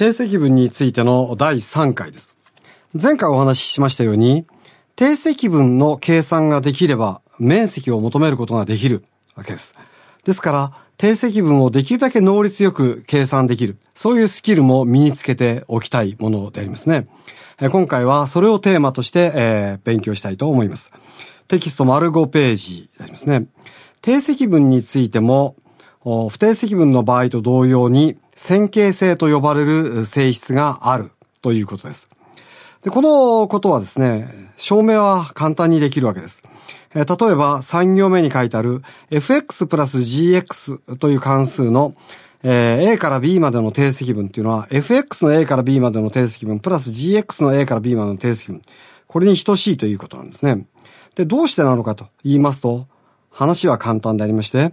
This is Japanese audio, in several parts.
定積分についての第3回です。前回お話ししましたように、定積分の計算ができれば面積を求めることができるわけです。ですから、定積分をできるだけ能率よく計算できる、そういうスキルも身につけておきたいものでありますね。今回はそれをテーマとして、えー、勉強したいと思います。テキスト丸5ページでありますね。定積分についても、不定積分の場合と同様に線形性と呼ばれる性質があるということです。でこのことはですね、証明は簡単にできるわけです。例えば3行目に書いてある fx プラス gx という関数の A から B までの定積分というのは fx の A から B までの定積分プラス gx の A から B までの定積分これに等しいということなんですね。で、どうしてなのかと言いますと話は簡単でありまして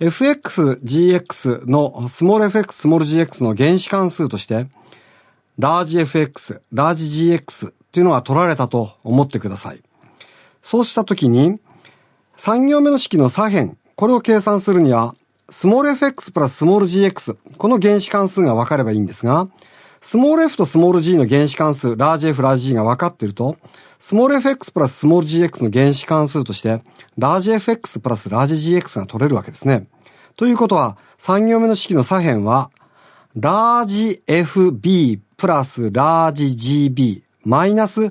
FXGX のスモール FX、スモール GX の原子関数として、ラージ FX、ラージ GX というのが取られたと思ってください。そうしたときに、3行目の式の左辺、これを計算するには、スモール FX プラススモール GX、この原子関数が分かればいいんですが、スモール f とスモール g の原子関数、ラージ f、ラージ g が分かっていると、スモール fx プラススモール gx の原子関数として、ラージ fx プラスラージ gx が取れるわけですね。ということは、3行目の式の左辺は、ラージ fb プラスラージ gb マイナス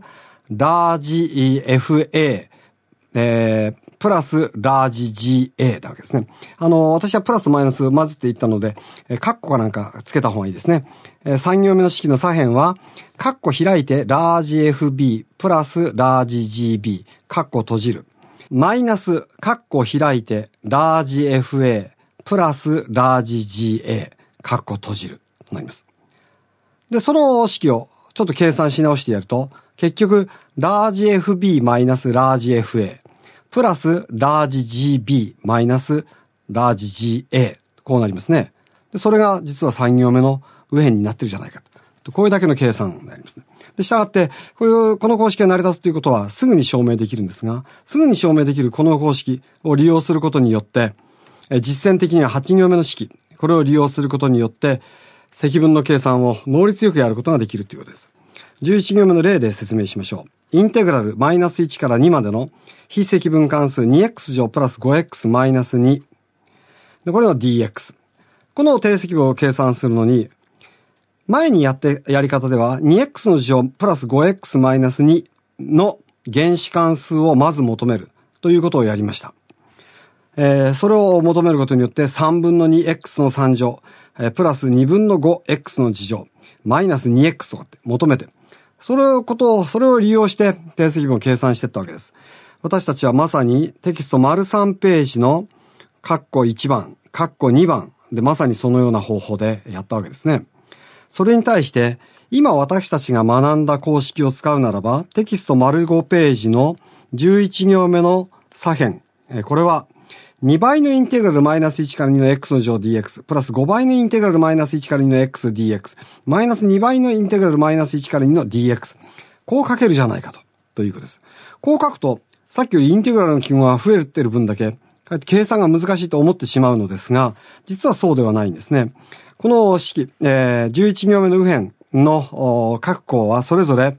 ラージ fa、えー、プラスラージ GA だわけですね。あの、私はプラスマイナス混ぜていったので、カッコかなんかつけた方がいいですね。3行目の式の左辺は、カッコ開いてラージ FB プラスラージ GB カッコ閉じる。マイナスカッコ開いてラージ FA プラスラージ GA カッコ閉じるとなります。で、その式をちょっと計算し直してやると、結局、ラージ FB マイナスラージ FA プラス、ラージ GB マイナス、ラージ GA。こうなりますね。で、それが実は3行目の右辺になってるじゃないかと。こういうだけの計算になりますね。で、したがって、こういう、この公式が成り立つということはすぐに証明できるんですが、すぐに証明できるこの公式を利用することによって、実践的には8行目の式、これを利用することによって、積分の計算を能率よくやることができるということです。11行目の例で説明しましょう。インテグラルマイナス1から2までの非積分関数 2x 乗プラス 5x マイナス2。これを dx。この定積分を計算するのに、前にやって、やり方では 2x の乗プラス 5x マイナス2の原子関数をまず求めるということをやりました。えー、それを求めることによって3分の 2x の3乗、えー、プラス2分の 5x の事乗、マイナス 2x とかって求めて、そのことを、それを利用して定積分を計算していったわけです。私たちはまさにテキスト丸3ページのッコ1番、ッコ2番でまさにそのような方法でやったわけですね。それに対して、今私たちが学んだ公式を使うならば、テキスト丸5ページの11行目の左辺、これは2倍のインテグラルマイナス1から2の x の乗 dx、プラス5倍のインテグラルマイナス1から2の xdx、マイナス2倍のインテグラルマイナス1から2の dx。こう書けるじゃないかと、ということです。こう書くと、さっきよりインテグラルの記号が増えてる分だけ、計算が難しいと思ってしまうのですが、実はそうではないんですね。この式、えー、11行目の右辺の括弧はそれぞれ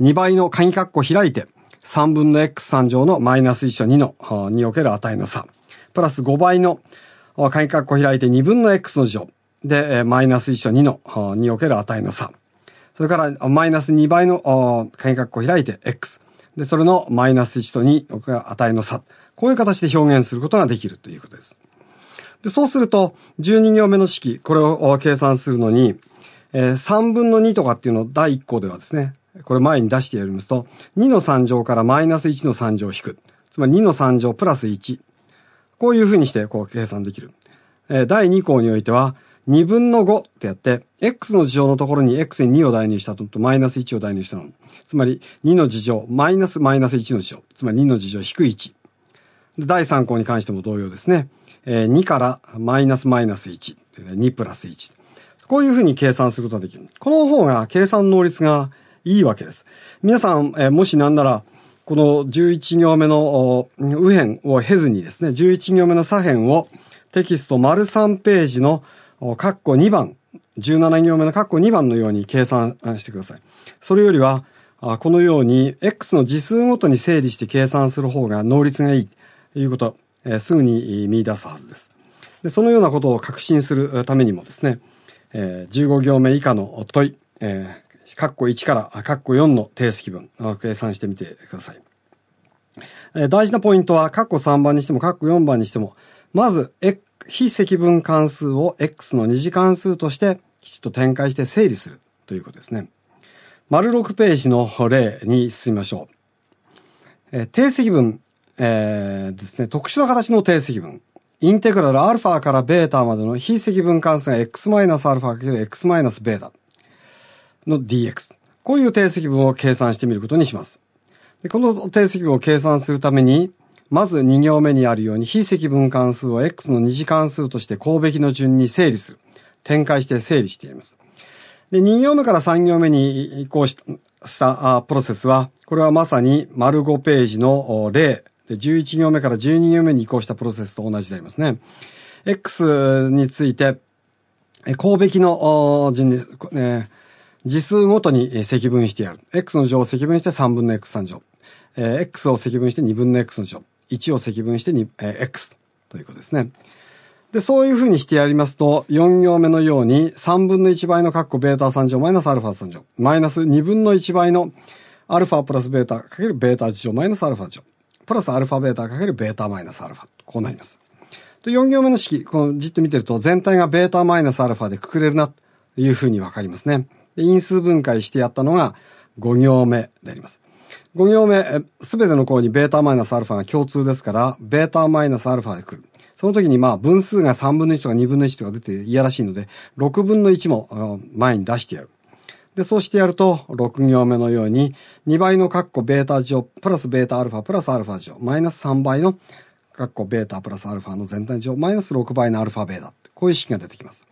2倍の鍵括弧開いて、3分の x3 乗のマイナス1と2の2る値の差。プラス5倍の、簡易括開いて2分の x の乗。で、マイナス1と2の、における値の差。それから、マイナス2倍の、簡易を開いて x。で、それのマイナス1と2の値の差。こういう形で表現することができるということです。でそうすると、12行目の式、これを計算するのに、え3分の2とかっていうのを第1項ではですね、これ前に出してやりますと、2の3乗からマイナス1の3乗を引く。つまり2の3乗プラス1。こういうふうにして、こう計算できる。え第2項においては、2分の5ってやって、x の事情のところに x に2を代入したのとマイナス1を代入したの。つまり、2の事情、マイナスマイナス1の事情。つまり2の事情、引く1。第3項に関しても同様ですね。え2からマイナスマイナス1。2プラス1。こういうふうに計算することができる。この方が計算能率がいいわけです。皆さん、えもしなんなら、この11行目の右辺を経ずにですね、11行目の左辺をテキスト丸3ページのカッコ2番、17行目のカッコ2番のように計算してください。それよりは、このように X の次数ごとに整理して計算する方が能率がいいということすぐに見出すはずです。でそのようなことを確信するためにもですね、15行目以下の問い、括弧1から括弧4の定積分、計算してみてください。え大事なポイントは、括弧3番にしても、括弧4番にしても、まず、非積分関数を x の二次関数として、きちっと展開して整理するということですね。丸6ページの例に進みましょう。え定積分、えー、ですね、特殊な形の定積分。インテグラル α から β までの非積分関数が x-α×x-β。の dx。こういう定積分を計算してみることにします。でこの定積分を計算するために、まず2行目にあるように非積分関数を x の二次関数として項べきの順に整理する。展開して整理しています。で、2行目から3行目に移行したプロセスは、これはまさに丸5ページの例で、11行目から12行目に移行したプロセスと同じでありますね。X について、項べきの順に、えー次数ごとに積分してやる。x の乗を積分して3分の x3 乗。えー、x を積分して2分の x の乗。1を積分して2、えー、x ということですね。で、そういうふうにしてやりますと、4行目のように、3分の1倍のカッコベータ3乗マイナスアルファ3乗、マイナス2分の1倍のアルファプラスベータかけるベータ1乗マイナスアルファ乗、プラスアルファベータかけるベータマイナスアルファ、こうなります。で、4行目の式、このじっと見てると、全体がベータマイナスアルファでくくれるな、というふうにわかりますね。因数分解してやったのが5行目であります。5行目、すべての項に β マイナス α が共通ですから、β マイナス α で来る。その時にまあ分数が3分の1とか2分の1とか出ていやらしいので、6分の1も前に出してやる。で、そうしてやると、6行目のように、2倍のカッコ β 乗、プラス βα プラス α 乗、マイナス3倍のカッコ β プラス α の全体乗、マイナス6倍の αβ。こういう式が出てきます。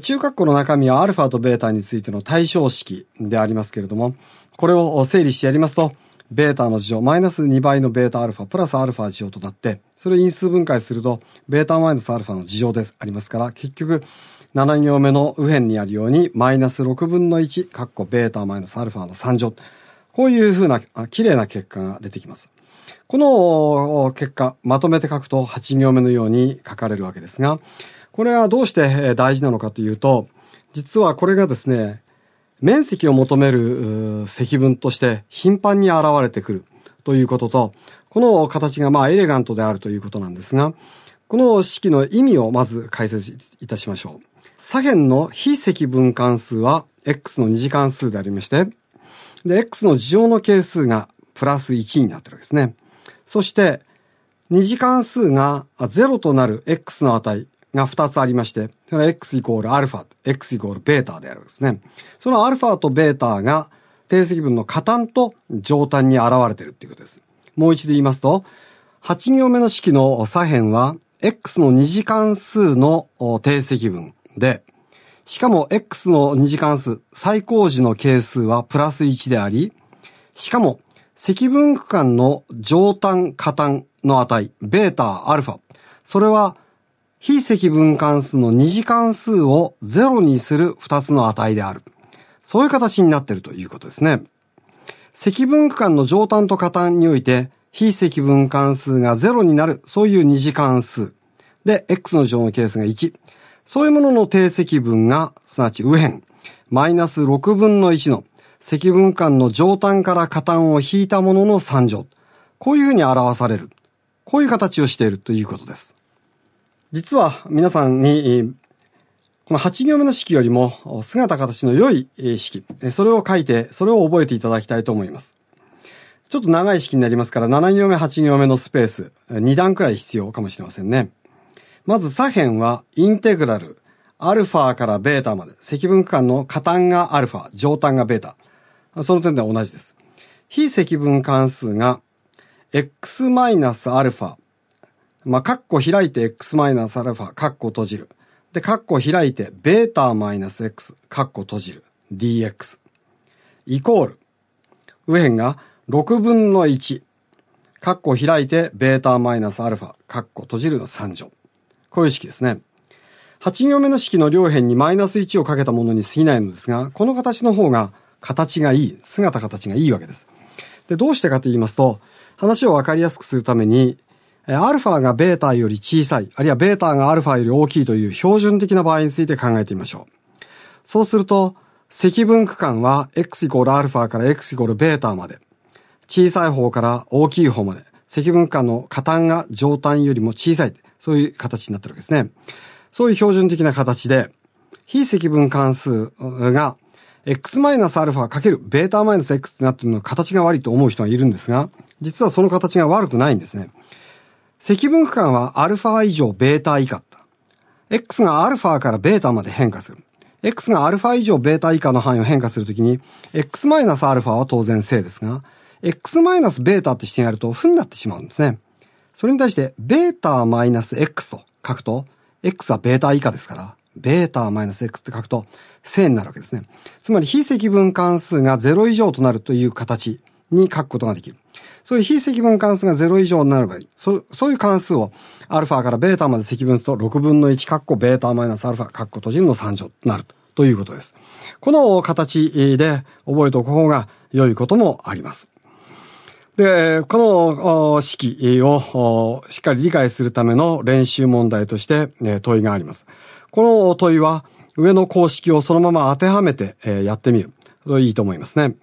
中括弧の中身はアルファとベータについての対象式でありますけれども、これを整理してやりますと、ベータの事情、マイナス2倍のベータアルファプラスアルファ事情となって、それを因数分解すると、ベータマイナスアルファの事情でありますから、結局、7行目の右辺にあるように、マイナス6分の1、カッコベータマイナスアルファの3乗。こういうふうな、綺麗な結果が出てきます。この結果、まとめて書くと8行目のように書かれるわけですが、これはどうして大事なのかというと、実はこれがですね、面積を求める積分として頻繁に現れてくるということと、この形がまあエレガントであるということなんですが、この式の意味をまず解説いたしましょう。左辺の非積分関数は x の二次関数でありまして、で、x の次乗の係数がプラス1になってるわけですね。そして、二次関数が0となる x の値、が2つありまして、それ x イコールアルファ、x イコールベータであるんですね。そのアルファとベータが定積分の加担と上端に現れているということです。もう一度言いますと、8行目の式の左辺は、x の2次関数の定積分で、しかも x の2次関数、最高時の係数はプラス1であり、しかも積分区間の上端加端の値、ベータ、アルファ、それは非積分関数の二次関数を0にする2つの値である。そういう形になっているということですね。積分区間の上端と下端において、非積分関数が0になる、そういう二次関数。で、x の乗のケースが1。そういうものの定積分が、すなわち右辺、マイナス6分の1の積分間の上端から下端を引いたものの3乗。こういうふうに表される。こういう形をしているということです。実は皆さんに、この8行目の式よりも姿形の良い式、それを書いて、それを覚えていただきたいと思います。ちょっと長い式になりますから、7行目、8行目のスペース、2段くらい必要かもしれませんね。まず左辺はインテグラル、アルファからベータまで、積分区間の加端がアルファ、上端がベータ。その点では同じです。非積分関数が x-α まあ、カッコ開いて x マイナスアルファ、カッコ閉じる。で、カッコ開いて、ベータマイナス x、カッコ閉じる。dx。イコール。右辺が6分の1。カッコ開いて、ベータマイナスアルファ、カッコ閉じるの3乗。こういう式ですね。8行目の式の両辺にマイナス1をかけたものに過ぎないのですが、この形の方が形がいい、姿形がいいわけです。で、どうしてかと言いますと、話をわかりやすくするために、アルファがベータより小さい、あるいはベータがアルファより大きいという標準的な場合について考えてみましょう。そうすると、積分区間は x イコールアルファから x イコールベータまで、小さい方から大きい方まで、積分区間の加担が上端よりも小さい、そういう形になってるわけですね。そういう標準的な形で、非積分関数が x α るベータマイナス -x ってなってるの形が悪いと思う人がいるんですが、実はその形が悪くないんですね。積分区間は α 以上 β 以下。x が α から β まで変化する。x が α 以上 β 以下の範囲を変化するときに、x-α は当然正ですが、x-β ってしてやると負になってしまうんですね。それに対して、β-x と書くと、x は β 以下ですから、β-x って書くと正になるわけですね。つまり、非積分関数が0以上となるという形に書くことができる。そういう非積分関数が0以上になればいい。そそういう関数を、アルファからベータまで積分すると、6分の1、カッコ、ベータマイナスアルファ、カッコ閉じるの3乗となるということです。この形で覚えておく方が良いこともあります。で、この式をしっかり理解するための練習問題として問いがあります。この問いは上の公式をそのまま当てはめてやってみる。いいと思いますね。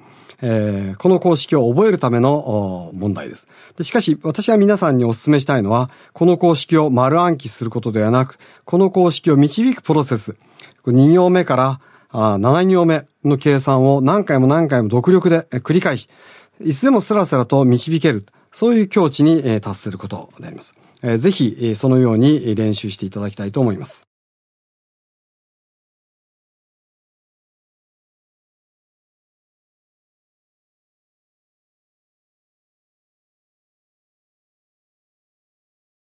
えー、この公式を覚えるための問題ですで。しかし、私は皆さんにお勧めしたいのは、この公式を丸暗記することではなく、この公式を導くプロセス、2行目からあ7行目の計算を何回も何回も独力で繰り返し、いつでもスラスラと導ける、そういう境地に達することであります。ぜひ、そのように練習していただきたいと思います。